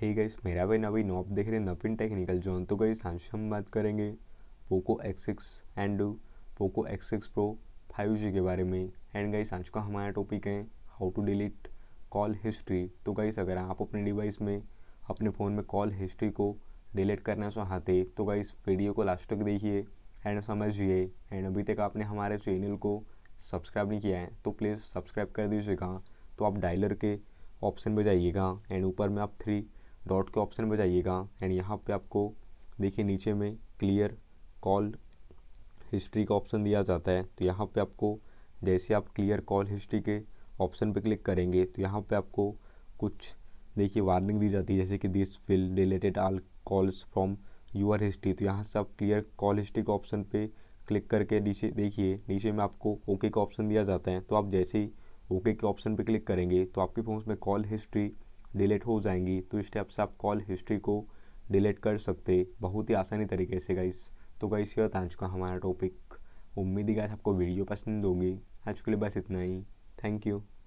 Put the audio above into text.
hey guys मेरा भाई नवी knob देख रहे हैं नवीन टेक्निकल जोन तो गई सांस हम बात करेंगे Poco X six and Poco X six pro five G के बारे में एंड गाइस सांस का हमारा टॉपिक है how to delete call history तो गाइस अगर आप अपने डिवाइस में अपने फ़ोन में कॉल हिस्ट्री को डिलीट करना चाहते तो गाइस वीडियो को लास्ट तक देखिए एंड समझिए एंड अभी तक आपने हमारे चैनल को सब्सक्राइब नहीं किया है तो प्लीज़ सब्सक्राइब कर दीजिएगा तो आप डायलर के ऑप्शन पर जाइएगा एंड ऊपर में आप थ्री डॉट के ऑप्शन पर जाइएगा एंड यहाँ पे आपको देखिए नीचे में क्लियर कॉल हिस्ट्री का ऑप्शन दिया जाता है तो यहाँ पे आपको जैसे आप क्लियर कॉल हिस्ट्री के ऑप्शन पे क्लिक करेंगे तो यहाँ पे आपको कुछ देखिए वार्निंग दी जाती है जैसे कि this will related all calls from your history तो यहाँ से आप क्लियर कॉल हिस्ट्री के ऑप्शन पे क्लिक करके नीचे देखिए नीचे में आपको ओके का ऑप्शन दिया जाता है तो आप जैसे ही ओके के ऑप्शन पर क्लिक करेंगे तो आपके फ़ोन में कॉल हिस्ट्री डिलीट हो जाएंगी तो इस स्टेप से आप कॉल हिस्ट्री को डिलीट कर सकते बहुत ही आसानी तरीके से गाइस तो गाइस ये था आज का हमारा टॉपिक उम्मीद ही गाइस आपको वीडियो पसंद होगी आज के लिए बस इतना ही थैंक यू